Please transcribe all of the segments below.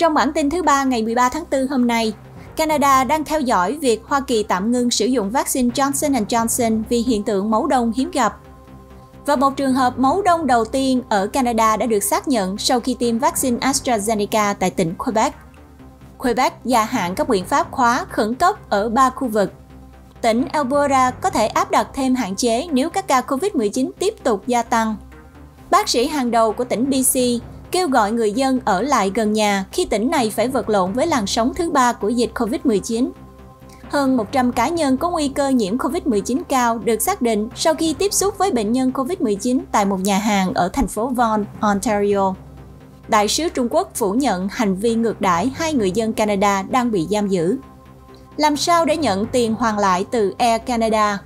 Trong bản tin thứ ba ngày 13 tháng 4 hôm nay, Canada đang theo dõi việc Hoa Kỳ tạm ngưng sử dụng vaccine Johnson Johnson vì hiện tượng máu đông hiếm gặp. Và một trường hợp máu đông đầu tiên ở Canada đã được xác nhận sau khi tiêm vaccine AstraZeneca tại tỉnh Quebec. Quebec gia hạn các biện pháp khóa khẩn cấp ở ba khu vực. Tỉnh Alberta có thể áp đặt thêm hạn chế nếu các ca COVID-19 tiếp tục gia tăng. Bác sĩ hàng đầu của tỉnh BC kêu gọi người dân ở lại gần nhà khi tỉnh này phải vật lộn với làn sóng thứ ba của dịch COVID-19. Hơn 100 cá nhân có nguy cơ nhiễm COVID-19 cao được xác định sau khi tiếp xúc với bệnh nhân COVID-19 tại một nhà hàng ở thành phố Vaughan, Ontario. Đại sứ Trung Quốc phủ nhận hành vi ngược đãi hai người dân Canada đang bị giam giữ. Làm sao để nhận tiền hoàn lại từ Air Canada?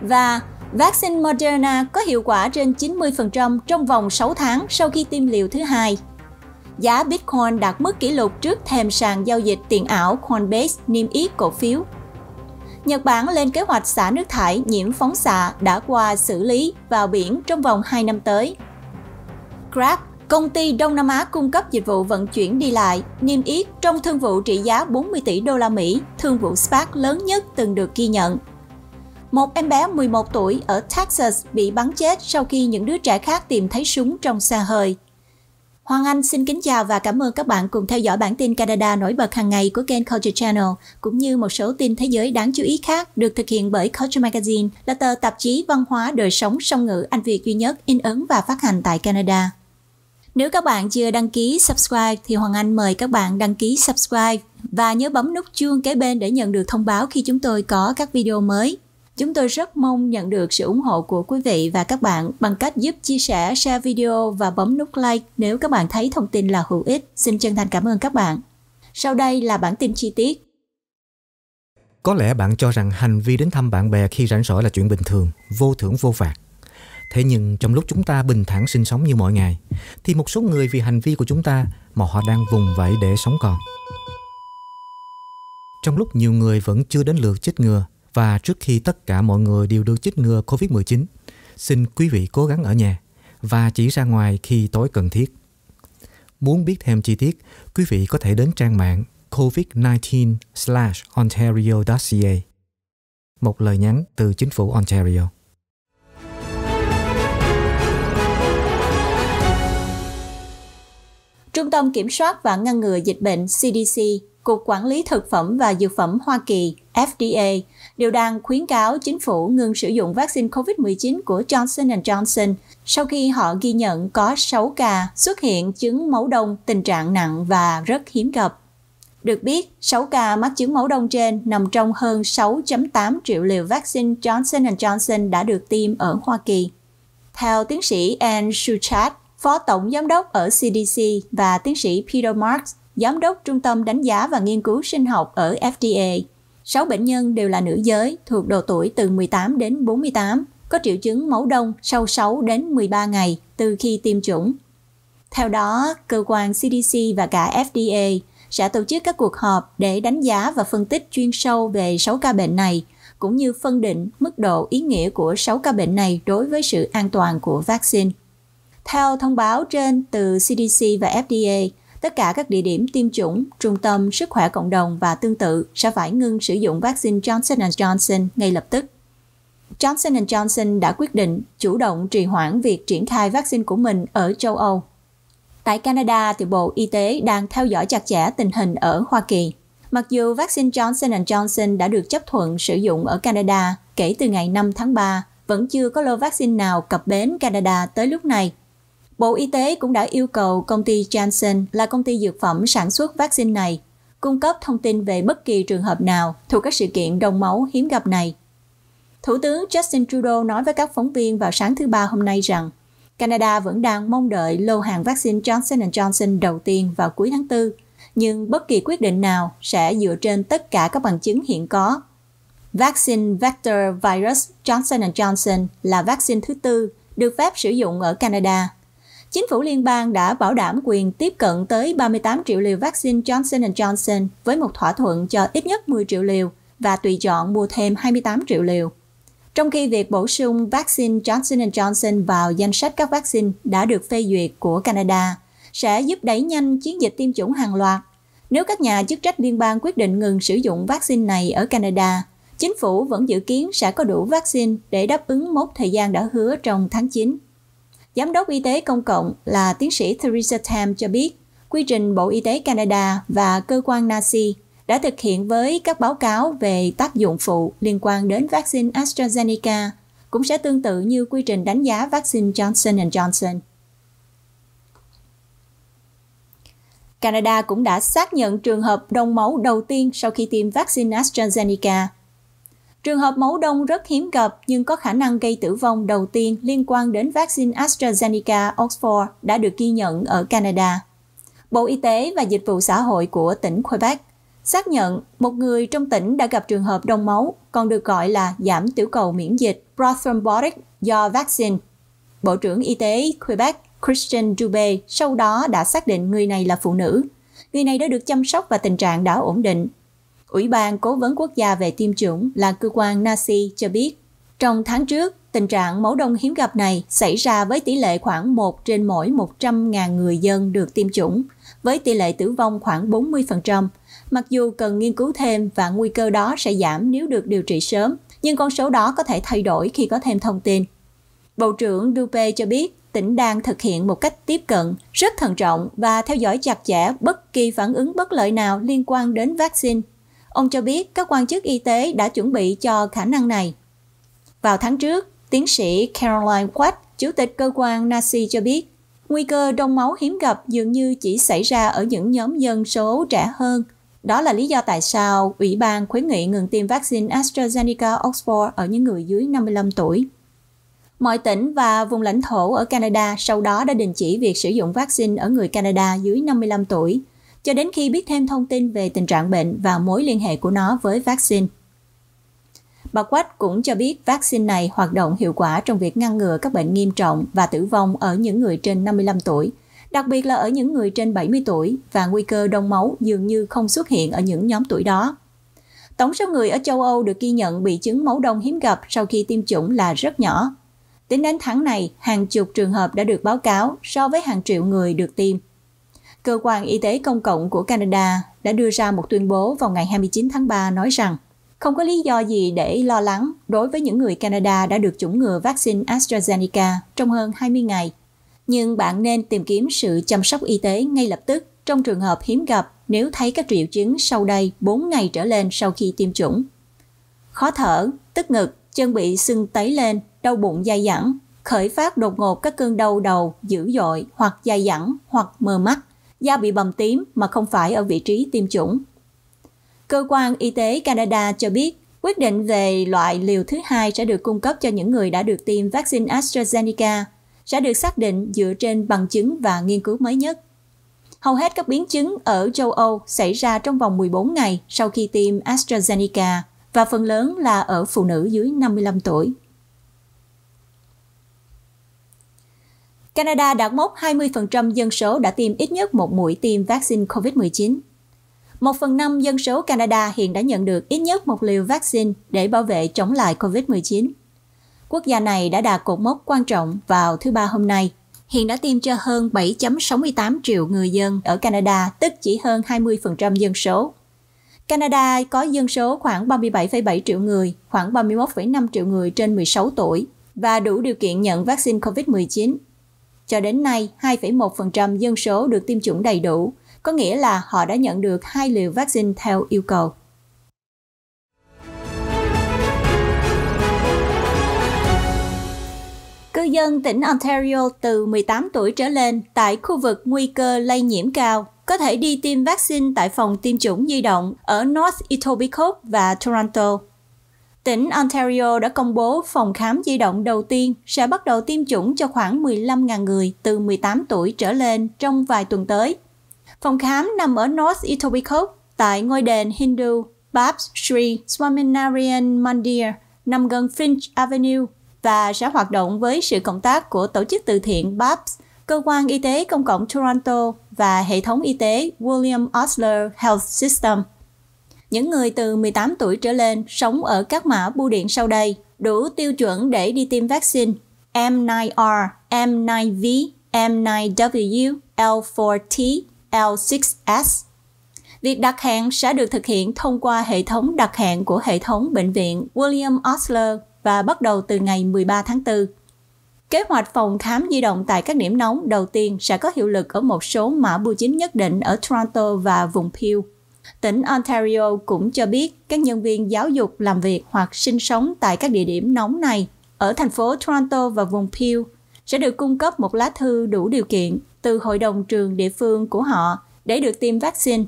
Và Vaccine Moderna có hiệu quả trên 90% trong vòng 6 tháng sau khi tiêm liều thứ hai. Giá Bitcoin đạt mức kỷ lục trước thềm sàn giao dịch tiền ảo Coinbase niêm yết cổ phiếu. Nhật Bản lên kế hoạch xả nước thải nhiễm phóng xạ đã qua xử lý vào biển trong vòng 2 năm tới. Grab, công ty Đông Nam Á cung cấp dịch vụ vận chuyển đi lại, niêm yết trong thương vụ trị giá 40 tỷ đô la Mỹ, thương vụ SPAC lớn nhất từng được ghi nhận một em bé 11 tuổi ở Texas bị bắn chết sau khi những đứa trẻ khác tìm thấy súng trong xa hơi. Hoàng Anh xin kính chào và cảm ơn các bạn cùng theo dõi bản tin Canada nổi bật hàng ngày của kênh Culture Channel, cũng như một số tin thế giới đáng chú ý khác được thực hiện bởi Culture Magazine, là tờ tạp chí văn hóa đời sống song ngữ Anh Việt duy nhất in ấn và phát hành tại Canada. Nếu các bạn chưa đăng ký subscribe thì Hoàng Anh mời các bạn đăng ký subscribe và nhớ bấm nút chuông kế bên để nhận được thông báo khi chúng tôi có các video mới. Chúng tôi rất mong nhận được sự ủng hộ của quý vị và các bạn bằng cách giúp chia sẻ, share video và bấm nút like nếu các bạn thấy thông tin là hữu ích. Xin chân thành cảm ơn các bạn. Sau đây là bản tin chi tiết. Có lẽ bạn cho rằng hành vi đến thăm bạn bè khi rảnh rỗi là chuyện bình thường, vô thưởng vô phạt. Thế nhưng trong lúc chúng ta bình thản sinh sống như mọi ngày, thì một số người vì hành vi của chúng ta mà họ đang vùng vẫy để sống còn. Trong lúc nhiều người vẫn chưa đến lượt chích ngừa và trước khi tất cả mọi người đều được chích ngừa COVID-19, xin quý vị cố gắng ở nhà và chỉ ra ngoài khi tối cần thiết. Muốn biết thêm chi tiết, quý vị có thể đến trang mạng covid19/ontario.ca. Một lời nhắn từ chính phủ Ontario. Trung tâm Kiểm soát và Ngăn ngừa Dịch bệnh CDC, Cục Quản lý Thực phẩm và Dược phẩm Hoa Kỳ, FDA, đều đang khuyến cáo chính phủ ngừng sử dụng vaccine COVID-19 của Johnson Johnson sau khi họ ghi nhận có 6 ca xuất hiện chứng máu đông tình trạng nặng và rất hiếm gặp. Được biết, 6 ca mắc chứng máu đông trên nằm trong hơn 6.8 triệu liều vaccine Johnson Johnson đã được tiêm ở Hoa Kỳ. Theo tiến sĩ Anne Schuchat, Phó Tổng Giám đốc ở CDC và tiến sĩ Peter Marks, Giám đốc Trung tâm Đánh giá và Nghiên cứu Sinh học ở FDA, 6 bệnh nhân đều là nữ giới thuộc độ tuổi từ 18 đến 48, có triệu chứng máu đông sau 6 đến 13 ngày từ khi tiêm chủng. Theo đó, cơ quan CDC và cả FDA sẽ tổ chức các cuộc họp để đánh giá và phân tích chuyên sâu về 6 ca bệnh này, cũng như phân định mức độ ý nghĩa của 6 ca bệnh này đối với sự an toàn của vaccine. Theo thông báo trên từ CDC và FDA, tất cả các địa điểm tiêm chủng, trung tâm sức khỏe cộng đồng và tương tự sẽ phải ngưng sử dụng vaccine Johnson Johnson ngay lập tức. Johnson Johnson đã quyết định chủ động trì hoãn việc triển khai vaccine của mình ở châu Âu. Tại Canada, thì Bộ Y tế đang theo dõi chặt chẽ tình hình ở Hoa Kỳ. Mặc dù vaccine Johnson Johnson đã được chấp thuận sử dụng ở Canada kể từ ngày 5 tháng 3, vẫn chưa có lô vaccine nào cập bến Canada tới lúc này Bộ Y tế cũng đã yêu cầu công ty Janssen là công ty dược phẩm sản xuất vaccine này cung cấp thông tin về bất kỳ trường hợp nào thuộc các sự kiện đông máu hiếm gặp này. Thủ tướng Justin Trudeau nói với các phóng viên vào sáng thứ Ba hôm nay rằng Canada vẫn đang mong đợi lô hàng vaccine Johnson Johnson đầu tiên vào cuối tháng 4, nhưng bất kỳ quyết định nào sẽ dựa trên tất cả các bằng chứng hiện có. Vaccine vector virus Johnson Johnson là vaccine thứ tư được phép sử dụng ở Canada chính phủ liên bang đã bảo đảm quyền tiếp cận tới 38 triệu liều vaccine Johnson Johnson với một thỏa thuận cho ít nhất 10 triệu liều và tùy chọn mua thêm 28 triệu liều. Trong khi việc bổ sung vaccine Johnson Johnson vào danh sách các vaccine đã được phê duyệt của Canada sẽ giúp đẩy nhanh chiến dịch tiêm chủng hàng loạt. Nếu các nhà chức trách liên bang quyết định ngừng sử dụng vaccine này ở Canada, chính phủ vẫn dự kiến sẽ có đủ vaccine để đáp ứng mốc thời gian đã hứa trong tháng 9. Giám đốc Y tế Công cộng là tiến sĩ Theresa Tam cho biết, quy trình Bộ Y tế Canada và cơ quan NACI đã thực hiện với các báo cáo về tác dụng phụ liên quan đến vaccine AstraZeneca cũng sẽ tương tự như quy trình đánh giá vaccine Johnson Johnson. Canada cũng đã xác nhận trường hợp đông máu đầu tiên sau khi tiêm vaccine AstraZeneca – Trường hợp máu đông rất hiếm gặp nhưng có khả năng gây tử vong đầu tiên liên quan đến vaccine AstraZeneca Oxford đã được ghi nhận ở Canada. Bộ Y tế và Dịch vụ Xã hội của tỉnh Quebec xác nhận một người trong tỉnh đã gặp trường hợp đông máu, còn được gọi là giảm tiểu cầu miễn dịch prothrombotic do vaccine. Bộ trưởng Y tế Quebec Christian Dubé sau đó đã xác định người này là phụ nữ. Người này đã được chăm sóc và tình trạng đã ổn định Ủy ban Cố vấn Quốc gia về tiêm chủng là cơ quan NASI cho biết, trong tháng trước, tình trạng máu đông hiếm gặp này xảy ra với tỷ lệ khoảng 1 trên mỗi 100.000 người dân được tiêm chủng, với tỷ lệ tử vong khoảng 40%. Mặc dù cần nghiên cứu thêm và nguy cơ đó sẽ giảm nếu được điều trị sớm, nhưng con số đó có thể thay đổi khi có thêm thông tin. Bộ trưởng Dupe cho biết tỉnh đang thực hiện một cách tiếp cận, rất thận trọng và theo dõi chặt chẽ bất kỳ phản ứng bất lợi nào liên quan đến vaccine Ông cho biết các quan chức y tế đã chuẩn bị cho khả năng này. Vào tháng trước, tiến sĩ Caroline Watt, chủ tịch cơ quan NASI cho biết, nguy cơ đông máu hiếm gặp dường như chỉ xảy ra ở những nhóm dân số trẻ hơn. Đó là lý do tại sao Ủy ban khuyến nghị ngừng tiêm vaccine AstraZeneca Oxford ở những người dưới 55 tuổi. Mọi tỉnh và vùng lãnh thổ ở Canada sau đó đã đình chỉ việc sử dụng vaccine ở người Canada dưới 55 tuổi cho đến khi biết thêm thông tin về tình trạng bệnh và mối liên hệ của nó với vaccine. Bà Quách cũng cho biết vaccine này hoạt động hiệu quả trong việc ngăn ngừa các bệnh nghiêm trọng và tử vong ở những người trên 55 tuổi, đặc biệt là ở những người trên 70 tuổi và nguy cơ đông máu dường như không xuất hiện ở những nhóm tuổi đó. Tổng số người ở châu Âu được ghi nhận bị chứng máu đông hiếm gặp sau khi tiêm chủng là rất nhỏ. Tính đến tháng này, hàng chục trường hợp đã được báo cáo so với hàng triệu người được tiêm. Cơ quan Y tế Công cộng của Canada đã đưa ra một tuyên bố vào ngày 29 tháng 3 nói rằng không có lý do gì để lo lắng đối với những người Canada đã được chủng ngừa vaccine AstraZeneca trong hơn 20 ngày. Nhưng bạn nên tìm kiếm sự chăm sóc y tế ngay lập tức trong trường hợp hiếm gặp nếu thấy các triệu chứng sau đây 4 ngày trở lên sau khi tiêm chủng. Khó thở, tức ngực, chân bị sưng tấy lên, đau bụng dai dẳng, khởi phát đột ngột các cơn đau đầu dữ dội hoặc dai dẳng hoặc mờ mắt da bị bầm tím mà không phải ở vị trí tiêm chủng. Cơ quan Y tế Canada cho biết quyết định về loại liều thứ hai sẽ được cung cấp cho những người đã được tiêm vaccine AstraZeneca sẽ được xác định dựa trên bằng chứng và nghiên cứu mới nhất. Hầu hết các biến chứng ở châu Âu xảy ra trong vòng 14 ngày sau khi tiêm AstraZeneca và phần lớn là ở phụ nữ dưới 55 tuổi. Canada đạt mốc 20% dân số đã tiêm ít nhất một mũi tiêm vaccine COVID-19. Một phần năm dân số Canada hiện đã nhận được ít nhất một liều vaccine để bảo vệ chống lại COVID-19. Quốc gia này đã đạt cột mốc quan trọng vào thứ ba hôm nay. Hiện đã tiêm cho hơn 7.68 triệu người dân ở Canada, tức chỉ hơn 20% dân số. Canada có dân số khoảng 37,7 triệu người, khoảng 31,5 triệu người trên 16 tuổi và đủ điều kiện nhận vaccine COVID-19 cho đến nay, 2,1% dân số được tiêm chủng đầy đủ, có nghĩa là họ đã nhận được hai liều vaccine theo yêu cầu. Cư dân tỉnh Ontario từ 18 tuổi trở lên tại khu vực nguy cơ lây nhiễm cao có thể đi tiêm vaccine tại phòng tiêm chủng di động ở North Etobicoke và Toronto. Tỉnh Ontario đã công bố phòng khám di động đầu tiên sẽ bắt đầu tiêm chủng cho khoảng 15.000 người từ 18 tuổi trở lên trong vài tuần tới. Phòng khám nằm ở North Etobicoke tại ngôi đền Hindu Babs Sri Swaminarayan Mandir nằm gần Finch Avenue và sẽ hoạt động với sự cộng tác của tổ chức từ thiện Babs, cơ quan y tế công cộng Toronto và hệ thống y tế William Osler Health System. Những người từ 18 tuổi trở lên sống ở các mã bưu điện sau đây đủ tiêu chuẩn để đi tiêm vaccine M9R, M9V, M9W, L4T, L6S. Việc đặt hẹn sẽ được thực hiện thông qua hệ thống đặt hẹn của hệ thống bệnh viện William Osler và bắt đầu từ ngày 13 tháng 4. Kế hoạch phòng khám di động tại các điểm nóng đầu tiên sẽ có hiệu lực ở một số mã bưu chính nhất định ở Toronto và vùng Peel. Tỉnh Ontario cũng cho biết các nhân viên giáo dục làm việc hoặc sinh sống tại các địa điểm nóng này ở thành phố Toronto và vùng Peel sẽ được cung cấp một lá thư đủ điều kiện từ hội đồng trường địa phương của họ để được tiêm vaccine.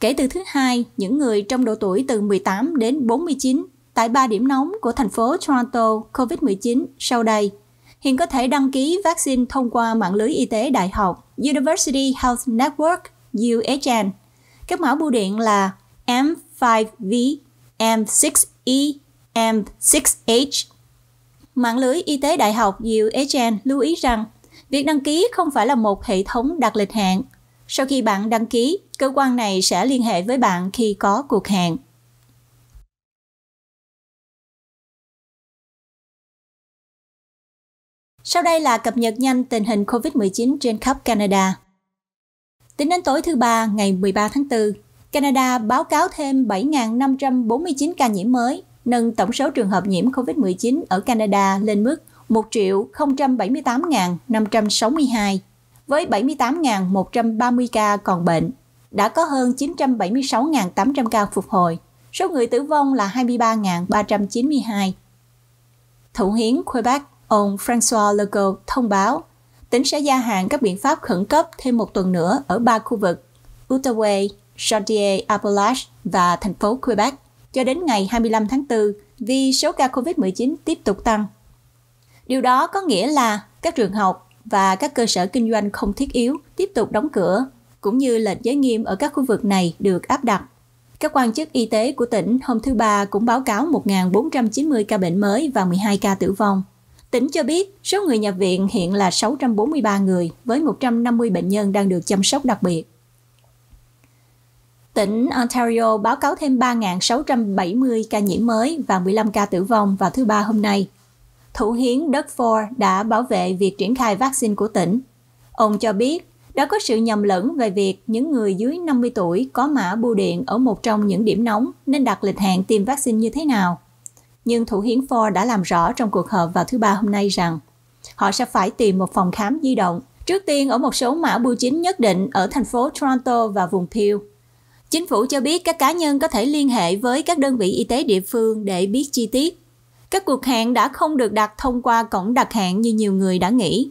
Kể từ thứ hai, những người trong độ tuổi từ 18 đến 49 tại ba điểm nóng của thành phố Toronto COVID-19 sau đây hiện có thể đăng ký vaccine thông qua mạng lưới y tế đại học University Health Network UHN các mã bưu điện là M5V, M6E, M6H. Mạng lưới y tế đại học UHN lưu ý rằng việc đăng ký không phải là một hệ thống đặt lịch hẹn. Sau khi bạn đăng ký, cơ quan này sẽ liên hệ với bạn khi có cuộc hẹn. Sau đây là cập nhật nhanh tình hình COVID-19 trên khắp Canada. Tính đến tối thứ Ba ngày 13 tháng 4, Canada báo cáo thêm 7.549 ca nhiễm mới, nâng tổng số trường hợp nhiễm COVID-19 ở Canada lên mức 1.078.562, với 78.130 ca còn bệnh. Đã có hơn 976.800 ca phục hồi. Số người tử vong là 23.392. Thủ hiến Quebec, ông François Legault thông báo tỉnh sẽ gia hạn các biện pháp khẩn cấp thêm một tuần nữa ở ba khu vực Outaouais, Chaudière Appalaches và thành phố Quebec cho đến ngày 25 tháng 4 vì số ca COVID-19 tiếp tục tăng. Điều đó có nghĩa là các trường học và các cơ sở kinh doanh không thiết yếu tiếp tục đóng cửa, cũng như lệnh giới nghiêm ở các khu vực này được áp đặt. Các quan chức y tế của tỉnh hôm thứ Ba cũng báo cáo 1.490 ca bệnh mới và 12 ca tử vong. Tỉnh cho biết số người nhập viện hiện là 643 người với 150 bệnh nhân đang được chăm sóc đặc biệt. Tỉnh Ontario báo cáo thêm 3.670 ca nhiễm mới và 15 ca tử vong vào thứ Ba hôm nay. Thủ hiến Doug Ford đã bảo vệ việc triển khai vaccine của tỉnh. Ông cho biết đã có sự nhầm lẫn về việc những người dưới 50 tuổi có mã bưu điện ở một trong những điểm nóng nên đặt lịch hẹn tiêm vaccine như thế nào nhưng thủ hiến Ford đã làm rõ trong cuộc họp vào thứ ba hôm nay rằng họ sẽ phải tìm một phòng khám di động, trước tiên ở một số mã bưu chính nhất định ở thành phố Toronto và vùng Peel. Chính phủ cho biết các cá nhân có thể liên hệ với các đơn vị y tế địa phương để biết chi tiết. Các cuộc hẹn đã không được đặt thông qua cổng đặt hẹn như nhiều người đã nghĩ.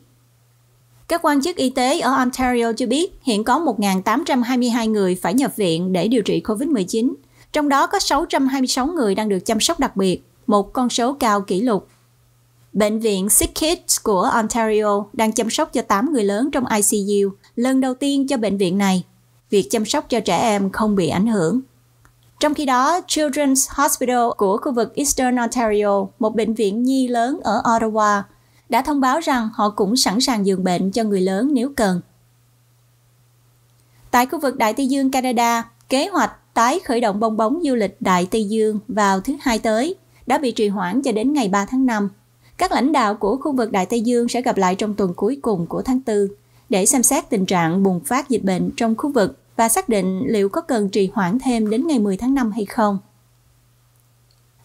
Các quan chức y tế ở Ontario cho biết hiện có 1.822 người phải nhập viện để điều trị COVID-19, trong đó có 626 người đang được chăm sóc đặc biệt một con số cao kỷ lục. Bệnh viện Sick Kids của Ontario đang chăm sóc cho 8 người lớn trong ICU, lần đầu tiên cho bệnh viện này. Việc chăm sóc cho trẻ em không bị ảnh hưởng. Trong khi đó, Children's Hospital của khu vực Eastern Ontario, một bệnh viện nhi lớn ở Ottawa, đã thông báo rằng họ cũng sẵn sàng giường bệnh cho người lớn nếu cần. Tại khu vực Đại Tây Dương Canada, kế hoạch tái khởi động bong bóng du lịch Đại Tây Dương vào thứ hai tới đã bị trì hoãn cho đến ngày 3 tháng 5. Các lãnh đạo của khu vực Đại Tây Dương sẽ gặp lại trong tuần cuối cùng của tháng 4 để xem xét tình trạng bùng phát dịch bệnh trong khu vực và xác định liệu có cần trì hoãn thêm đến ngày 10 tháng 5 hay không.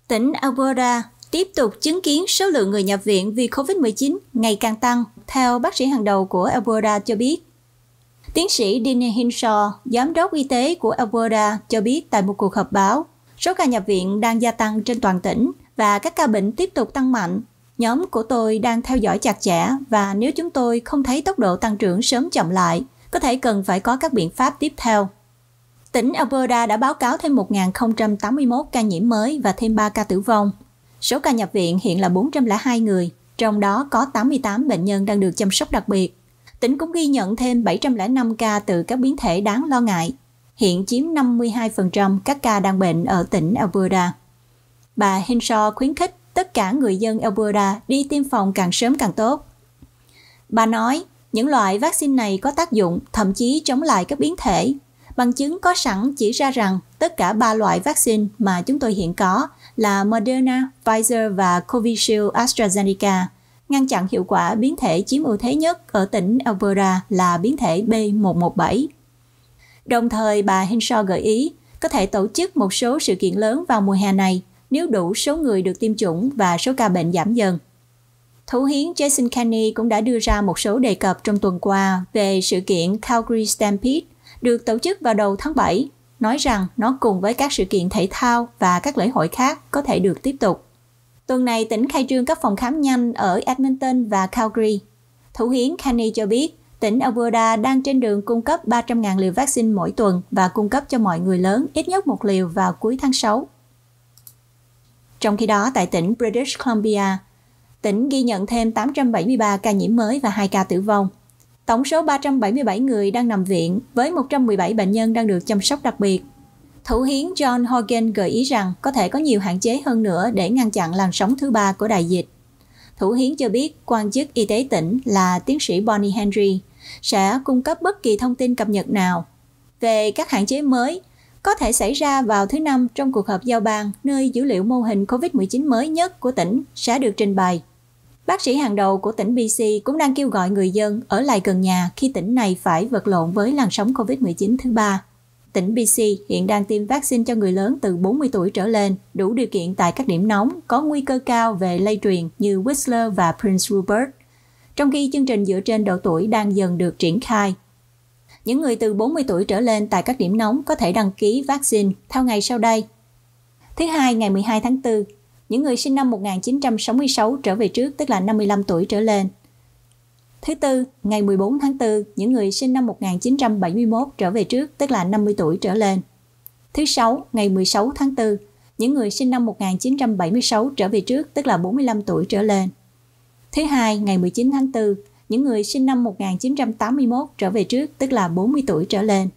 Tỉnh Alberta tiếp tục chứng kiến số lượng người nhập viện vì COVID-19 ngày càng tăng, theo bác sĩ hàng đầu của Alberta cho biết. Tiến sĩ Dean Hinshaw, giám đốc y tế của Alberta, cho biết tại một cuộc họp báo, Số ca nhập viện đang gia tăng trên toàn tỉnh và các ca bệnh tiếp tục tăng mạnh. Nhóm của tôi đang theo dõi chặt chẽ và nếu chúng tôi không thấy tốc độ tăng trưởng sớm chậm lại, có thể cần phải có các biện pháp tiếp theo. Tỉnh Alberta đã báo cáo thêm 1.081 ca nhiễm mới và thêm 3 ca tử vong. Số ca nhập viện hiện là 402 người, trong đó có 88 bệnh nhân đang được chăm sóc đặc biệt. Tỉnh cũng ghi nhận thêm 705 ca từ các biến thể đáng lo ngại, hiện chiếm 52% các ca đang bệnh ở tỉnh Alberta. Bà Henshaw khuyến khích tất cả người dân Alberta đi tiêm phòng càng sớm càng tốt. Bà nói, những loại vaccine này có tác dụng thậm chí chống lại các biến thể. Bằng chứng có sẵn chỉ ra rằng tất cả ba loại vaccine mà chúng tôi hiện có là Moderna, Pfizer và Covishield AstraZeneca ngăn chặn hiệu quả biến thể chiếm ưu thế nhất ở tỉnh Alberta là biến thể B117. Đồng thời, bà Henshaw gợi ý có thể tổ chức một số sự kiện lớn vào mùa hè này nếu đủ số người được tiêm chủng và số ca bệnh giảm dần. Thủ hiến Jason Kenney cũng đã đưa ra một số đề cập trong tuần qua về sự kiện Calgary Stampede được tổ chức vào đầu tháng 7, nói rằng nó cùng với các sự kiện thể thao và các lễ hội khác có thể được tiếp tục. Tuần này, tỉnh khai trương các phòng khám nhanh ở Edmonton và Calgary. Thủ hiến Kenney cho biết tỉnh Alberta đang trên đường cung cấp 300.000 liều vaccine mỗi tuần và cung cấp cho mọi người lớn ít nhất một liều vào cuối tháng 6. Trong khi đó, tại tỉnh British Columbia, tỉnh ghi nhận thêm 873 ca nhiễm mới và 2 ca tử vong. Tổng số 377 người đang nằm viện, với 117 bệnh nhân đang được chăm sóc đặc biệt. Thủ hiến John Hogan gợi ý rằng có thể có nhiều hạn chế hơn nữa để ngăn chặn làn sóng thứ ba của đại dịch. Thủ hiến cho biết quan chức y tế tỉnh là tiến sĩ Bonnie Henry sẽ cung cấp bất kỳ thông tin cập nhật nào về các hạn chế mới có thể xảy ra vào thứ Năm trong cuộc họp giao ban, nơi dữ liệu mô hình COVID-19 mới nhất của tỉnh sẽ được trình bày. Bác sĩ hàng đầu của tỉnh BC cũng đang kêu gọi người dân ở lại gần nhà khi tỉnh này phải vật lộn với làn sóng COVID-19 thứ ba. Tỉnh BC hiện đang tiêm vaccine cho người lớn từ 40 tuổi trở lên, đủ điều kiện tại các điểm nóng có nguy cơ cao về lây truyền như Whistler và Prince Rupert trong khi chương trình dựa trên độ tuổi đang dần được triển khai. Những người từ 40 tuổi trở lên tại các điểm nóng có thể đăng ký vaccine theo ngày sau đây. Thứ hai, ngày 12 tháng 4, những người sinh năm 1966 trở về trước, tức là 55 tuổi trở lên. Thứ tư, ngày 14 tháng 4, những người sinh năm 1971 trở về trước, tức là 50 tuổi trở lên. Thứ sáu, ngày 16 tháng 4, những người sinh năm 1976 trở về trước, tức là 45 tuổi trở lên. Thứ hai, ngày 19 tháng 4, những người sinh năm 1981 trở về trước, tức là 40 tuổi trở lên.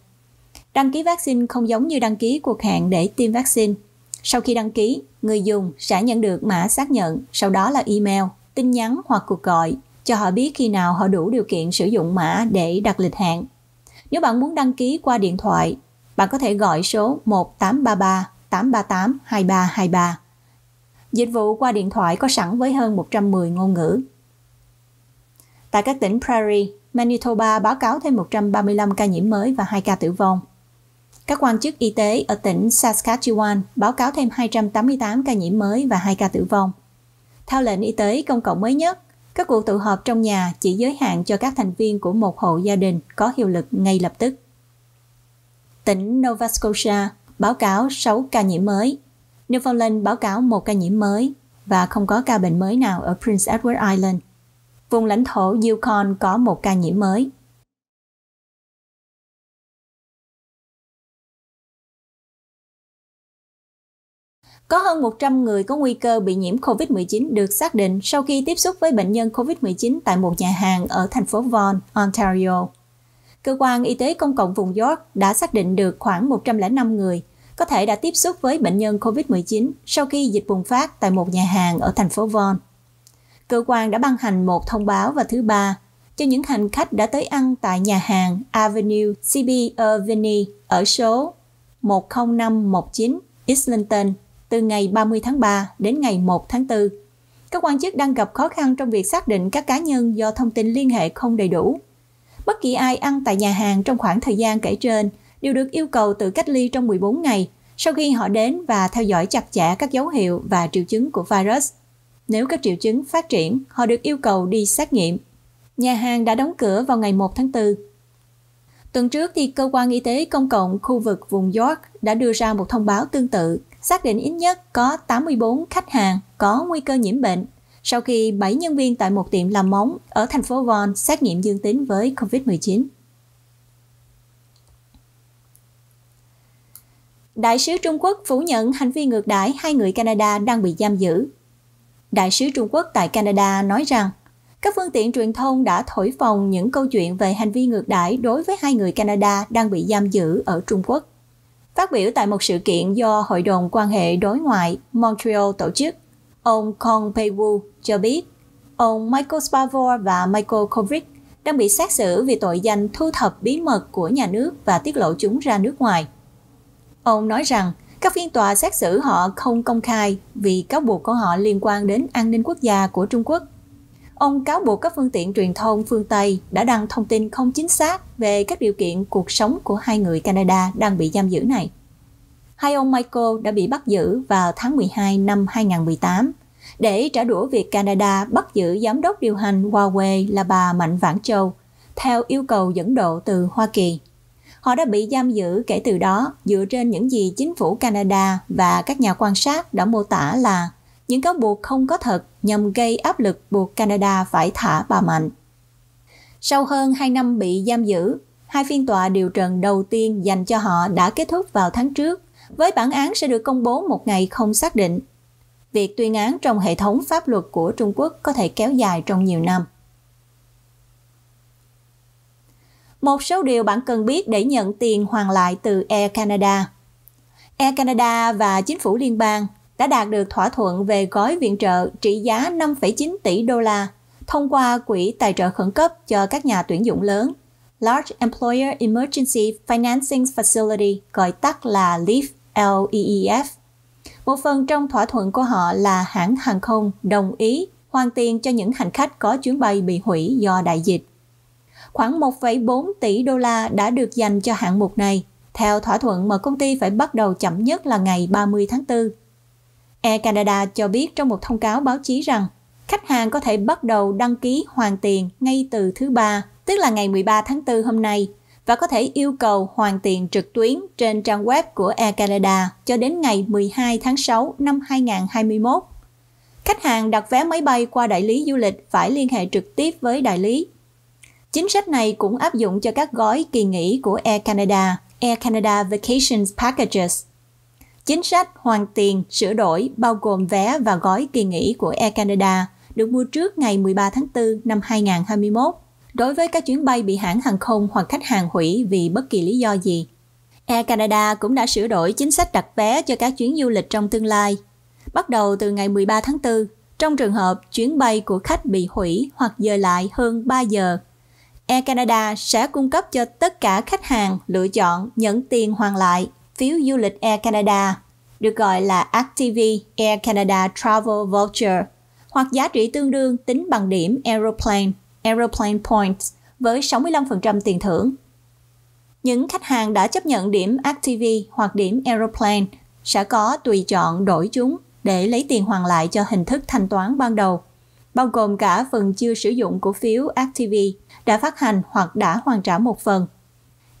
Đăng ký vaccine không giống như đăng ký cuộc hẹn để tiêm vaccine. Sau khi đăng ký, người dùng sẽ nhận được mã xác nhận, sau đó là email, tin nhắn hoặc cuộc gọi cho họ biết khi nào họ đủ điều kiện sử dụng mã để đặt lịch hẹn. Nếu bạn muốn đăng ký qua điện thoại, bạn có thể gọi số 1833 838 2323. Dịch vụ qua điện thoại có sẵn với hơn 110 ngôn ngữ. Tại các tỉnh Prairie, Manitoba báo cáo thêm 135 ca nhiễm mới và 2 ca tử vong. Các quan chức y tế ở tỉnh Saskatchewan báo cáo thêm 288 ca nhiễm mới và 2 ca tử vong. Theo lệnh y tế công cộng mới nhất, các cuộc tụ họp trong nhà chỉ giới hạn cho các thành viên của một hộ gia đình có hiệu lực ngay lập tức. Tỉnh Nova Scotia báo cáo 6 ca nhiễm mới, Newfoundland báo cáo một ca nhiễm mới và không có ca bệnh mới nào ở Prince Edward Island. Vùng lãnh thổ Yukon có một ca nhiễm mới. Có hơn 100 người có nguy cơ bị nhiễm COVID-19 được xác định sau khi tiếp xúc với bệnh nhân COVID-19 tại một nhà hàng ở thành phố Vaughan, Ontario. Cơ quan Y tế Công cộng vùng York đã xác định được khoảng 105 người – có thể đã tiếp xúc với bệnh nhân COVID-19 sau khi dịch bùng phát tại một nhà hàng ở thành phố Von. Cơ quan đã ban hành một thông báo vào thứ Ba cho những hành khách đã tới ăn tại nhà hàng Avenue CB Avenue ở số 10519 Islington từ ngày 30 tháng 3 đến ngày 1 tháng 4. Các quan chức đang gặp khó khăn trong việc xác định các cá nhân do thông tin liên hệ không đầy đủ. Bất kỳ ai ăn tại nhà hàng trong khoảng thời gian kể trên – đều được yêu cầu tự cách ly trong 14 ngày sau khi họ đến và theo dõi chặt chẽ các dấu hiệu và triệu chứng của virus. Nếu các triệu chứng phát triển, họ được yêu cầu đi xét nghiệm. Nhà hàng đã đóng cửa vào ngày 1 tháng 4. Tuần trước thì cơ quan y tế công cộng khu vực vùng York đã đưa ra một thông báo tương tự, xác định ít nhất có 84 khách hàng có nguy cơ nhiễm bệnh sau khi 7 nhân viên tại một tiệm làm móng ở thành phố Vaughan xét nghiệm dương tính với COVID-19. Đại sứ Trung Quốc phủ nhận hành vi ngược đãi hai người Canada đang bị giam giữ. Đại sứ Trung Quốc tại Canada nói rằng, các phương tiện truyền thông đã thổi phồng những câu chuyện về hành vi ngược đãi đối với hai người Canada đang bị giam giữ ở Trung Quốc. Phát biểu tại một sự kiện do Hội đồng quan hệ đối ngoại Montreal tổ chức, ông Kong Pei-woo cho biết ông Michael Spavor và Michael Kovic đang bị xét xử vì tội danh thu thập bí mật của nhà nước và tiết lộ chúng ra nước ngoài. Ông nói rằng các phiên tòa xét xử họ không công khai vì cáo buộc của họ liên quan đến an ninh quốc gia của Trung Quốc. Ông cáo buộc các phương tiện truyền thông phương Tây đã đăng thông tin không chính xác về các điều kiện cuộc sống của hai người Canada đang bị giam giữ này. Hai ông Michael đã bị bắt giữ vào tháng 12 năm 2018 để trả đũa việc Canada bắt giữ giám đốc điều hành Huawei là bà Mạnh Vãn Châu theo yêu cầu dẫn độ từ Hoa Kỳ. Họ đã bị giam giữ kể từ đó dựa trên những gì chính phủ Canada và các nhà quan sát đã mô tả là những cáo buộc không có thật nhằm gây áp lực buộc Canada phải thả bà Mạnh. Sau hơn 2 năm bị giam giữ, hai phiên tòa điều trần đầu tiên dành cho họ đã kết thúc vào tháng trước, với bản án sẽ được công bố một ngày không xác định. Việc tuyên án trong hệ thống pháp luật của Trung Quốc có thể kéo dài trong nhiều năm. Một số điều bạn cần biết để nhận tiền hoàn lại từ Air Canada. Air Canada và chính phủ liên bang đã đạt được thỏa thuận về gói viện trợ trị giá 5,9 tỷ đô la thông qua quỹ tài trợ khẩn cấp cho các nhà tuyển dụng lớn Large Employer Emergency Financing Facility, gọi tắt là LEAF, e LEEF. Một phần trong thỏa thuận của họ là hãng hàng không đồng ý hoàn tiền cho những hành khách có chuyến bay bị hủy do đại dịch khoảng 1,4 tỷ đô la đã được dành cho hạng mục này. Theo thỏa thuận mà công ty phải bắt đầu chậm nhất là ngày 30 tháng 4. Air Canada cho biết trong một thông cáo báo chí rằng khách hàng có thể bắt đầu đăng ký hoàn tiền ngay từ thứ ba, tức là ngày 13 tháng 4 hôm nay, và có thể yêu cầu hoàn tiền trực tuyến trên trang web của Air Canada cho đến ngày 12 tháng 6 năm 2021. Khách hàng đặt vé máy bay qua đại lý du lịch phải liên hệ trực tiếp với đại lý Chính sách này cũng áp dụng cho các gói kỳ nghỉ của Air Canada, Air Canada Vacations Packages. Chính sách hoàn tiền sửa đổi bao gồm vé và gói kỳ nghỉ của Air Canada được mua trước ngày 13 tháng 4 năm 2021 đối với các chuyến bay bị hãng hàng không hoặc khách hàng hủy vì bất kỳ lý do gì. Air Canada cũng đã sửa đổi chính sách đặt vé cho các chuyến du lịch trong tương lai. Bắt đầu từ ngày 13 tháng 4, trong trường hợp chuyến bay của khách bị hủy hoặc dời lại hơn 3 giờ Air Canada sẽ cung cấp cho tất cả khách hàng lựa chọn nhận tiền hoàn lại phiếu du lịch Air Canada, được gọi là Active Air Canada Travel Voucher, hoặc giá trị tương đương tính bằng điểm Aeroplane, Aeroplane Points với 65% tiền thưởng. Những khách hàng đã chấp nhận điểm Active hoặc điểm Aeroplane sẽ có tùy chọn đổi chúng để lấy tiền hoàn lại cho hình thức thanh toán ban đầu bao gồm cả phần chưa sử dụng cổ phiếu Activity đã phát hành hoặc đã hoàn trả một phần.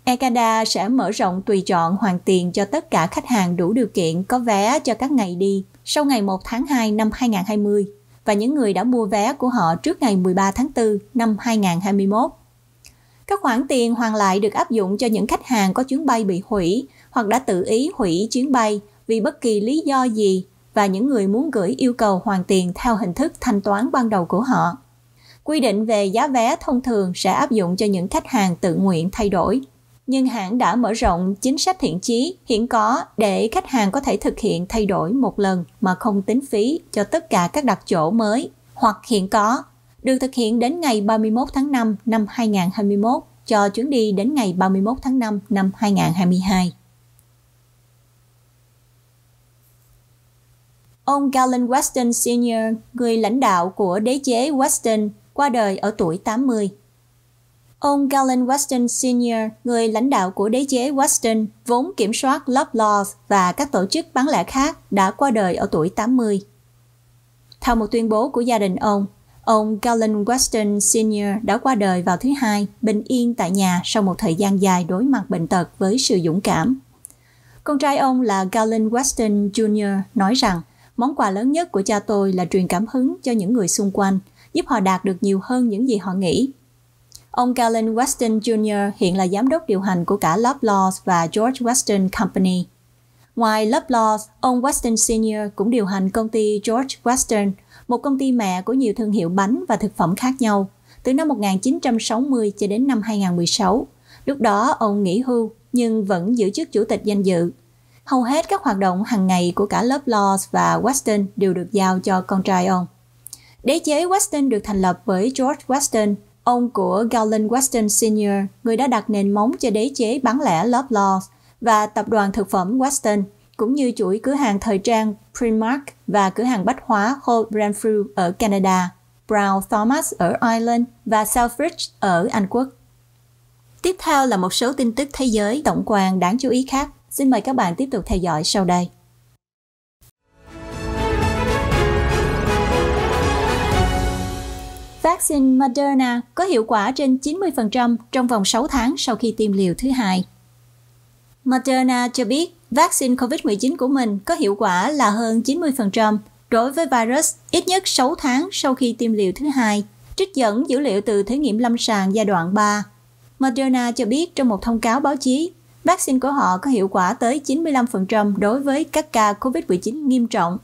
Ekada sẽ mở rộng tùy chọn hoàn tiền cho tất cả khách hàng đủ điều kiện có vé cho các ngày đi sau ngày 1 tháng 2 năm 2020 và những người đã mua vé của họ trước ngày 13 tháng 4 năm 2021. Các khoản tiền hoàn lại được áp dụng cho những khách hàng có chuyến bay bị hủy hoặc đã tự ý hủy chuyến bay vì bất kỳ lý do gì và những người muốn gửi yêu cầu hoàn tiền theo hình thức thanh toán ban đầu của họ. Quy định về giá vé thông thường sẽ áp dụng cho những khách hàng tự nguyện thay đổi, nhưng hãng đã mở rộng chính sách thiện chí hiện có để khách hàng có thể thực hiện thay đổi một lần mà không tính phí cho tất cả các đặt chỗ mới hoặc hiện có, được thực hiện đến ngày 31 tháng 5 năm 2021 cho chuyến đi đến ngày 31 tháng 5 năm 2022. Ông Galen Weston Sr., người lãnh đạo của đế chế Weston, qua đời ở tuổi 80. Ông Galen Weston Sr., người lãnh đạo của đế chế Weston, vốn kiểm soát Loblaws và các tổ chức bán lẻ khác, đã qua đời ở tuổi 80. Theo một tuyên bố của gia đình ông, ông Galen Weston Sr. đã qua đời vào thứ Hai, bình yên tại nhà sau một thời gian dài đối mặt bệnh tật với sự dũng cảm. Con trai ông là Galen Weston Jr. nói rằng – Món quà lớn nhất của cha tôi là truyền cảm hứng cho những người xung quanh, giúp họ đạt được nhiều hơn những gì họ nghĩ. Ông Galen Weston Jr. hiện là giám đốc điều hành của cả Loblaws và George Weston Company. Ngoài Loblaws, ông Weston Sr. cũng điều hành công ty George Weston, một công ty mẹ của nhiều thương hiệu bánh và thực phẩm khác nhau, từ năm 1960 cho đến năm 2016. Lúc đó ông nghỉ hưu nhưng vẫn giữ chức chủ tịch danh dự Hầu hết các hoạt động hàng ngày của cả lớp Laws và Weston đều được giao cho con trai ông. Đế chế Weston được thành lập bởi George Weston, ông của Galen Weston Sr., người đã đặt nền móng cho đế chế bán lẻ Love Laws và tập đoàn thực phẩm Weston, cũng như chuỗi cửa hàng thời trang Primark và cửa hàng bách hóa Holt Renfrew ở Canada, Brown Thomas ở Ireland và Selfridge ở Anh Quốc. Tiếp theo là một số tin tức thế giới tổng quan đáng chú ý khác. Xin mời các bạn tiếp tục theo dõi sau đây. Vaccine Moderna có hiệu quả trên 90% trong vòng 6 tháng sau khi tiêm liều thứ hai. Moderna cho biết vaccine COVID-19 của mình có hiệu quả là hơn 90% đối với virus ít nhất 6 tháng sau khi tiêm liều thứ hai, trích dẫn dữ liệu từ thử nghiệm lâm sàng giai đoạn 3. Moderna cho biết trong một thông cáo báo chí vaccine của họ có hiệu quả tới 95% đối với các ca COVID-19 nghiêm trọng.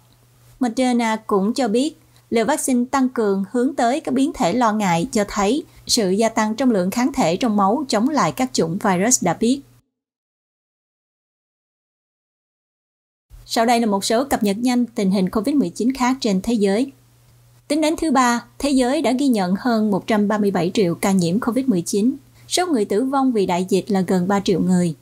Moderna cũng cho biết, liều vaccine tăng cường hướng tới các biến thể lo ngại cho thấy sự gia tăng trong lượng kháng thể trong máu chống lại các chủng virus đã biết. Sau đây là một số cập nhật nhanh tình hình COVID-19 khác trên thế giới. Tính đến thứ ba, thế giới đã ghi nhận hơn 137 triệu ca nhiễm COVID-19. Số người tử vong vì đại dịch là gần 3 triệu người.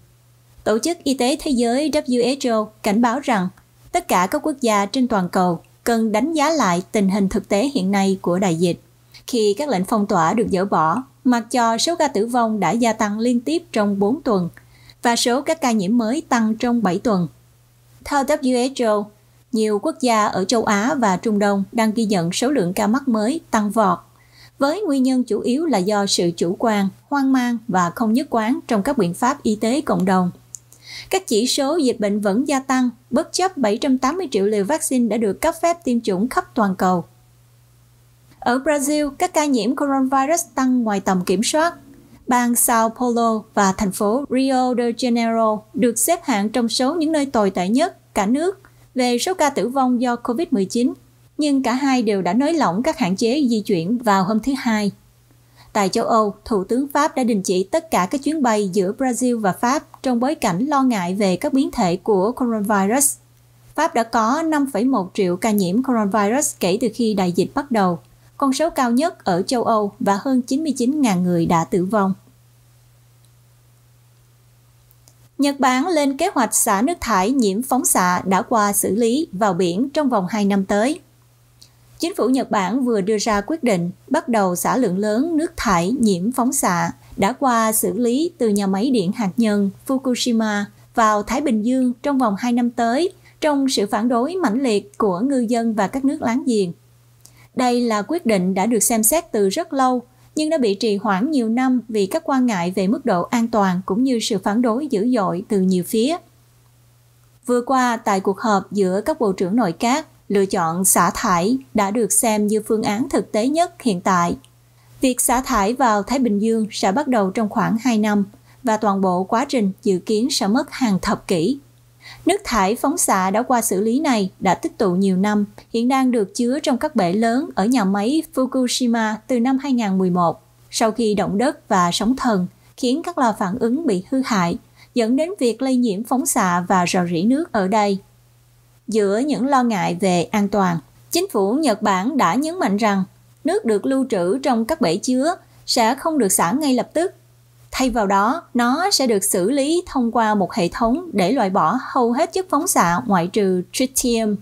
Tổ chức Y tế Thế giới WHO cảnh báo rằng tất cả các quốc gia trên toàn cầu cần đánh giá lại tình hình thực tế hiện nay của đại dịch. Khi các lệnh phong tỏa được dỡ bỏ, mặc cho số ca tử vong đã gia tăng liên tiếp trong 4 tuần và số các ca nhiễm mới tăng trong 7 tuần. Theo WHO, nhiều quốc gia ở châu Á và Trung Đông đang ghi nhận số lượng ca mắc mới tăng vọt, với nguyên nhân chủ yếu là do sự chủ quan, hoang mang và không nhất quán trong các biện pháp y tế cộng đồng – các chỉ số dịch bệnh vẫn gia tăng, bất chấp 780 triệu liều vaccine đã được cấp phép tiêm chủng khắp toàn cầu. Ở Brazil, các ca nhiễm coronavirus tăng ngoài tầm kiểm soát. Bang Sao Paulo và thành phố Rio de Janeiro được xếp hạng trong số những nơi tồi tệ nhất cả nước về số ca tử vong do COVID-19, nhưng cả hai đều đã nới lỏng các hạn chế di chuyển vào hôm thứ Hai. Tại châu Âu, Thủ tướng Pháp đã đình chỉ tất cả các chuyến bay giữa Brazil và Pháp trong bối cảnh lo ngại về các biến thể của coronavirus. Pháp đã có 5,1 triệu ca nhiễm coronavirus kể từ khi đại dịch bắt đầu, con số cao nhất ở châu Âu và hơn 99.000 người đã tử vong. Nhật Bản lên kế hoạch xả nước thải nhiễm phóng xạ đã qua xử lý vào biển trong vòng 2 năm tới – Chính phủ Nhật Bản vừa đưa ra quyết định bắt đầu xả lượng lớn nước thải nhiễm phóng xạ đã qua xử lý từ nhà máy điện hạt nhân Fukushima vào Thái Bình Dương trong vòng 2 năm tới trong sự phản đối mãnh liệt của ngư dân và các nước láng giềng. Đây là quyết định đã được xem xét từ rất lâu nhưng đã bị trì hoãn nhiều năm vì các quan ngại về mức độ an toàn cũng như sự phản đối dữ dội từ nhiều phía. Vừa qua, tại cuộc họp giữa các bộ trưởng nội các, lựa chọn xả thải đã được xem như phương án thực tế nhất hiện tại. Việc xả thải vào Thái Bình Dương sẽ bắt đầu trong khoảng 2 năm và toàn bộ quá trình dự kiến sẽ mất hàng thập kỷ. Nước thải phóng xạ đã qua xử lý này đã tích tụ nhiều năm, hiện đang được chứa trong các bể lớn ở nhà máy Fukushima từ năm 2011. Sau khi động đất và sóng thần, khiến các lò phản ứng bị hư hại, dẫn đến việc lây nhiễm phóng xạ và rò rỉ nước ở đây giữa những lo ngại về an toàn. Chính phủ Nhật Bản đã nhấn mạnh rằng nước được lưu trữ trong các bể chứa sẽ không được xả ngay lập tức. Thay vào đó, nó sẽ được xử lý thông qua một hệ thống để loại bỏ hầu hết chất phóng xạ ngoại trừ tritium.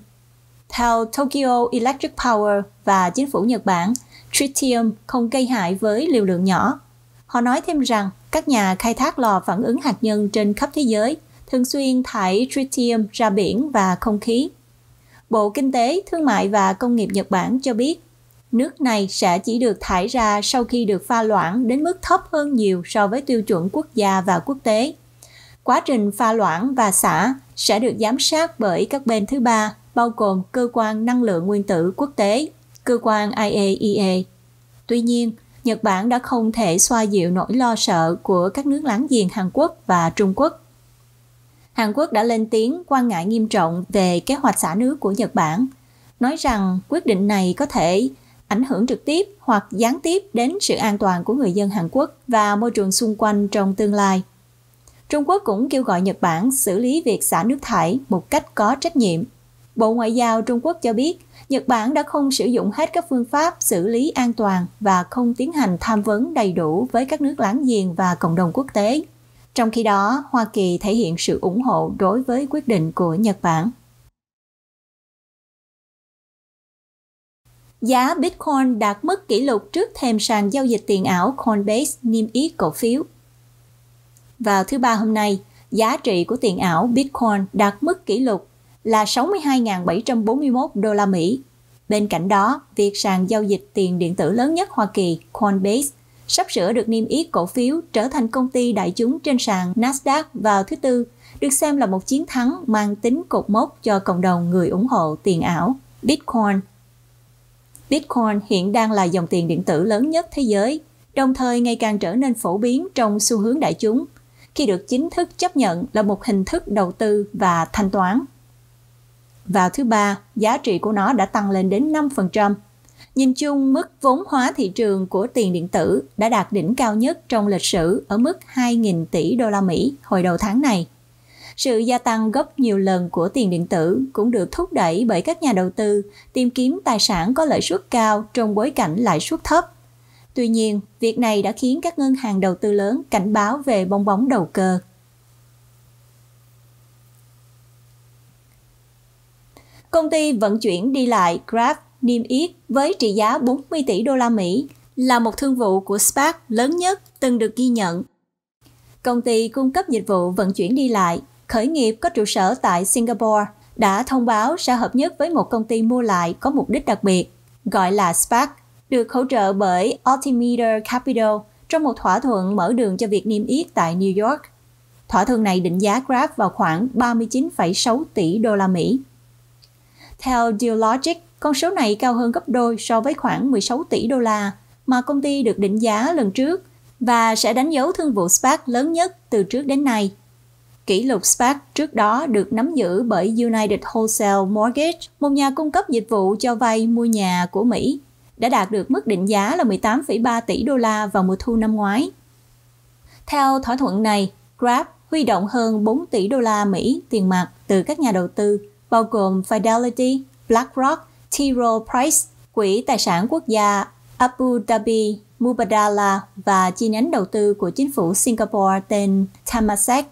Theo Tokyo Electric Power và chính phủ Nhật Bản, tritium không gây hại với liều lượng nhỏ. Họ nói thêm rằng các nhà khai thác lò phản ứng hạt nhân trên khắp thế giới thường xuyên thải tritium ra biển và không khí. Bộ Kinh tế, Thương mại và Công nghiệp Nhật Bản cho biết, nước này sẽ chỉ được thải ra sau khi được pha loãng đến mức thấp hơn nhiều so với tiêu chuẩn quốc gia và quốc tế. Quá trình pha loãng và xả sẽ được giám sát bởi các bên thứ ba, bao gồm cơ quan năng lượng nguyên tử quốc tế, cơ quan IAEA. E Tuy nhiên, Nhật Bản đã không thể xoa dịu nỗi lo sợ của các nước láng giềng Hàn Quốc và Trung Quốc Hàn Quốc đã lên tiếng quan ngại nghiêm trọng về kế hoạch xả nước của Nhật Bản, nói rằng quyết định này có thể ảnh hưởng trực tiếp hoặc gián tiếp đến sự an toàn của người dân Hàn Quốc và môi trường xung quanh trong tương lai. Trung Quốc cũng kêu gọi Nhật Bản xử lý việc xả nước thải một cách có trách nhiệm. Bộ Ngoại giao Trung Quốc cho biết, Nhật Bản đã không sử dụng hết các phương pháp xử lý an toàn và không tiến hành tham vấn đầy đủ với các nước láng giềng và cộng đồng quốc tế. Trong khi đó, Hoa Kỳ thể hiện sự ủng hộ đối với quyết định của Nhật Bản. Giá Bitcoin đạt mức kỷ lục trước thềm sàn giao dịch tiền ảo Coinbase niêm yết cổ phiếu. Vào thứ ba hôm nay, giá trị của tiền ảo Bitcoin đạt mức kỷ lục là 62.741 đô la Mỹ. Bên cạnh đó, việc sàn giao dịch tiền điện tử lớn nhất Hoa Kỳ, Coinbase, sắp sửa được niêm yết cổ phiếu trở thành công ty đại chúng trên sàn Nasdaq vào thứ Tư, được xem là một chiến thắng mang tính cột mốc cho cộng đồng người ủng hộ tiền ảo Bitcoin. Bitcoin hiện đang là dòng tiền điện tử lớn nhất thế giới, đồng thời ngày càng trở nên phổ biến trong xu hướng đại chúng, khi được chính thức chấp nhận là một hình thức đầu tư và thanh toán. Vào thứ ba, giá trị của nó đã tăng lên đến 5%, Nhìn chung, mức vốn hóa thị trường của tiền điện tử đã đạt đỉnh cao nhất trong lịch sử ở mức 2.000 tỷ đô la Mỹ hồi đầu tháng này. Sự gia tăng gấp nhiều lần của tiền điện tử cũng được thúc đẩy bởi các nhà đầu tư tìm kiếm tài sản có lợi suất cao trong bối cảnh lãi suất thấp. Tuy nhiên, việc này đã khiến các ngân hàng đầu tư lớn cảnh báo về bong bóng đầu cơ. Công ty vận chuyển đi lại Grab niêm yết với trị giá 40 tỷ đô la Mỹ là một thương vụ của SPAC lớn nhất từng được ghi nhận. Công ty cung cấp dịch vụ vận chuyển đi lại, khởi nghiệp có trụ sở tại Singapore, đã thông báo sẽ hợp nhất với một công ty mua lại có mục đích đặc biệt, gọi là SPAC, được hỗ trợ bởi Altimeter Capital trong một thỏa thuận mở đường cho việc niêm yết tại New York. Thỏa thuận này định giá Grab vào khoảng 39,6 tỷ đô la Mỹ. Theo Dealogic, con số này cao hơn gấp đôi so với khoảng 16 tỷ đô la mà công ty được định giá lần trước và sẽ đánh dấu thương vụ SPAC lớn nhất từ trước đến nay. Kỷ lục SPAC trước đó được nắm giữ bởi United Wholesale Mortgage, một nhà cung cấp dịch vụ cho vay mua nhà của Mỹ, đã đạt được mức định giá là 18,3 tỷ đô la vào mùa thu năm ngoái. Theo thỏa thuận này, Grab huy động hơn 4 tỷ đô la Mỹ tiền mặt từ các nhà đầu tư, bao gồm Fidelity, BlackRock Tyrrell Price, Quỹ Tài sản Quốc gia Abu Dhabi Mubadala và chi nhánh đầu tư của chính phủ Singapore tên Temasek.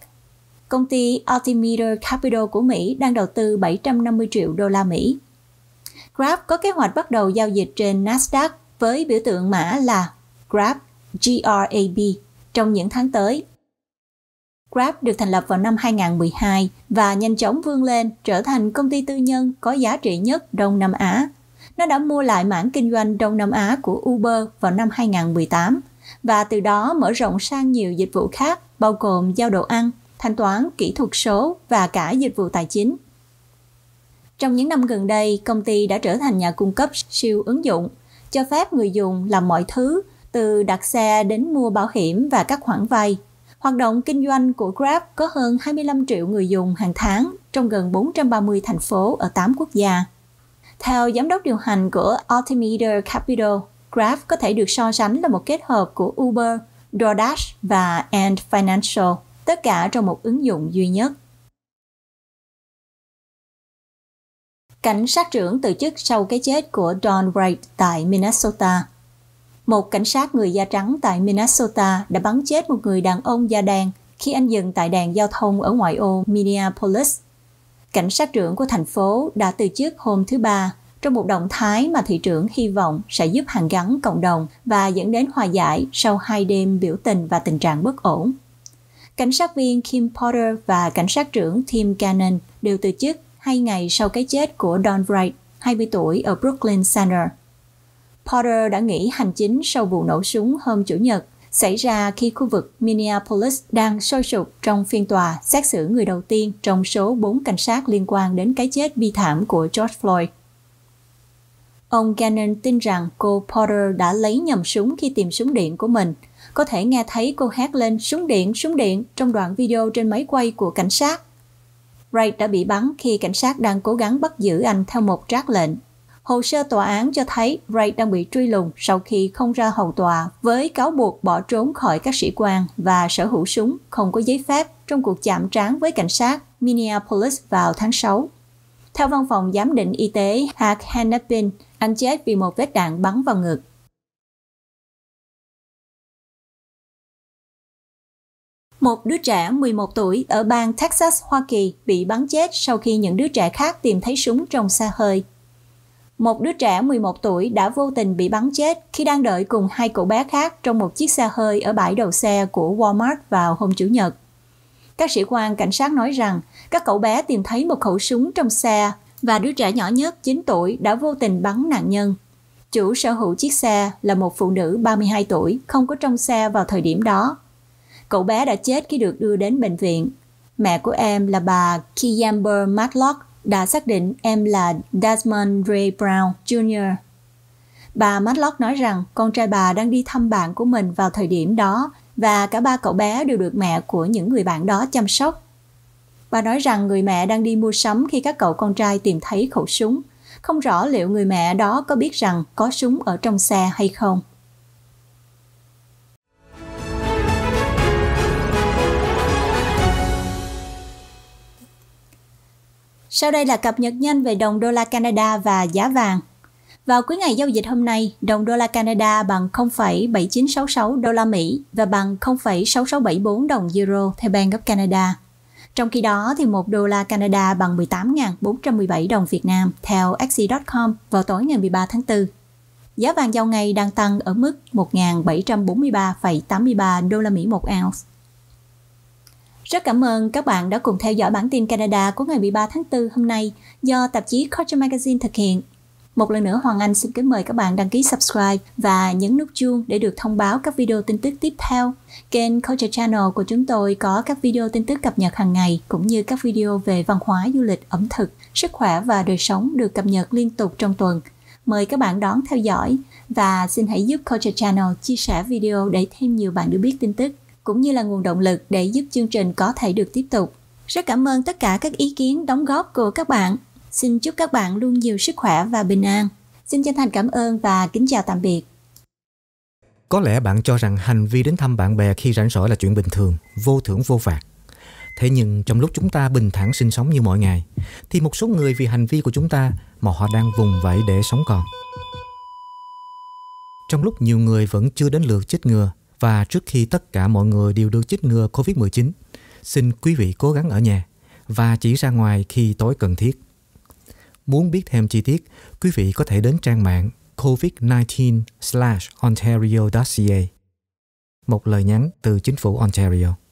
Công ty Altimeter Capital của Mỹ đang đầu tư 750 triệu đô la Mỹ. Grab có kế hoạch bắt đầu giao dịch trên Nasdaq với biểu tượng mã là Grab, (GRAB) trong những tháng tới Grab được thành lập vào năm 2012 và nhanh chóng vươn lên trở thành công ty tư nhân có giá trị nhất Đông Nam Á. Nó đã mua lại mảng kinh doanh Đông Nam Á của Uber vào năm 2018 và từ đó mở rộng sang nhiều dịch vụ khác bao gồm giao đồ ăn, thanh toán kỹ thuật số và cả dịch vụ tài chính. Trong những năm gần đây, công ty đã trở thành nhà cung cấp siêu ứng dụng, cho phép người dùng làm mọi thứ từ đặt xe đến mua bảo hiểm và các khoản vay Hoạt động kinh doanh của Grab có hơn 25 triệu người dùng hàng tháng trong gần 430 thành phố ở 8 quốc gia. Theo giám đốc điều hành của Altimeter Capital, Grab có thể được so sánh là một kết hợp của Uber, DoorDash và Ant Financial, tất cả trong một ứng dụng duy nhất. Cảnh sát trưởng từ chức sau cái chết của Don Wright tại Minnesota – một cảnh sát người da trắng tại Minnesota đã bắn chết một người đàn ông da đen khi anh dừng tại đèn giao thông ở ngoại ô Minneapolis. Cảnh sát trưởng của thành phố đã từ chức hôm thứ Ba trong một động thái mà thị trưởng hy vọng sẽ giúp hàn gắn cộng đồng và dẫn đến hòa giải sau hai đêm biểu tình và tình trạng bất ổn. Cảnh sát viên Kim Potter và cảnh sát trưởng Tim Cannon đều từ chức hai ngày sau cái chết của Don Wright, 20 tuổi ở Brooklyn Center. Porter đã nghỉ hành chính sau vụ nổ súng hôm Chủ nhật xảy ra khi khu vực Minneapolis đang sôi sục trong phiên tòa xét xử người đầu tiên trong số bốn cảnh sát liên quan đến cái chết bi thảm của George Floyd. Ông Gannon tin rằng cô Porter đã lấy nhầm súng khi tìm súng điện của mình. Có thể nghe thấy cô hát lên súng điện, súng điện trong đoạn video trên máy quay của cảnh sát. Wright đã bị bắn khi cảnh sát đang cố gắng bắt giữ anh theo một trác lệnh Hồ sơ tòa án cho thấy Ray đang bị truy lùng sau khi không ra hầu tòa với cáo buộc bỏ trốn khỏi các sĩ quan và sở hữu súng không có giấy phép trong cuộc chạm trán với cảnh sát Minneapolis vào tháng 6. Theo văn phòng giám định y tế Hack Hanapin, anh chết vì một vết đạn bắn vào ngực. Một đứa trẻ 11 tuổi ở bang Texas, Hoa Kỳ bị bắn chết sau khi những đứa trẻ khác tìm thấy súng trong xe hơi một đứa trẻ 11 tuổi đã vô tình bị bắn chết khi đang đợi cùng hai cậu bé khác trong một chiếc xe hơi ở bãi đầu xe của Walmart vào hôm Chủ nhật. Các sĩ quan cảnh sát nói rằng các cậu bé tìm thấy một khẩu súng trong xe và đứa trẻ nhỏ nhất 9 tuổi đã vô tình bắn nạn nhân. Chủ sở hữu chiếc xe là một phụ nữ 32 tuổi không có trong xe vào thời điểm đó. Cậu bé đã chết khi được đưa đến bệnh viện. Mẹ của em là bà Kiyamber Matlock đã xác định em là Desmond Ray Brown Jr. Bà Matlock nói rằng con trai bà đang đi thăm bạn của mình vào thời điểm đó và cả ba cậu bé đều được mẹ của những người bạn đó chăm sóc. Bà nói rằng người mẹ đang đi mua sắm khi các cậu con trai tìm thấy khẩu súng. Không rõ liệu người mẹ đó có biết rằng có súng ở trong xe hay không. Sau đây là cập nhật nhanh về đồng đô la Canada và giá vàng. Vào cuối ngày giao dịch hôm nay, đồng đô la Canada bằng 0,7966 đô la Mỹ và bằng 0,6674 đồng euro theo Bank gốc Canada. Trong khi đó, thì 1 đô la Canada bằng 18.417 đồng Việt Nam theo Axie.com vào tối ngày 13 tháng 4. Giá vàng giao ngày đang tăng ở mức 1.743,83 đô la Mỹ một ounce. Rất cảm ơn các bạn đã cùng theo dõi bản tin Canada của ngày 13 tháng 4 hôm nay do tạp chí Culture Magazine thực hiện. Một lần nữa Hoàng Anh xin kính mời các bạn đăng ký subscribe và nhấn nút chuông để được thông báo các video tin tức tiếp theo. Kênh Culture Channel của chúng tôi có các video tin tức cập nhật hàng ngày cũng như các video về văn hóa, du lịch, ẩm thực, sức khỏe và đời sống được cập nhật liên tục trong tuần. Mời các bạn đón theo dõi và xin hãy giúp Culture Channel chia sẻ video để thêm nhiều bạn được biết tin tức cũng như là nguồn động lực để giúp chương trình có thể được tiếp tục. Rất cảm ơn tất cả các ý kiến đóng góp của các bạn. Xin chúc các bạn luôn nhiều sức khỏe và bình an. Xin chân thành cảm ơn và kính chào tạm biệt. Có lẽ bạn cho rằng hành vi đến thăm bạn bè khi rảnh rỗi là chuyện bình thường, vô thưởng vô phạt. Thế nhưng trong lúc chúng ta bình thản sinh sống như mọi ngày thì một số người vì hành vi của chúng ta mà họ đang vùng vẫy để sống còn. Trong lúc nhiều người vẫn chưa đến lượt chích ngừa và trước khi tất cả mọi người đều được chích ngừa COVID-19, xin quý vị cố gắng ở nhà và chỉ ra ngoài khi tối cần thiết. Muốn biết thêm chi tiết, quý vị có thể đến trang mạng covid19/ontario.ca. Một lời nhắn từ chính phủ Ontario.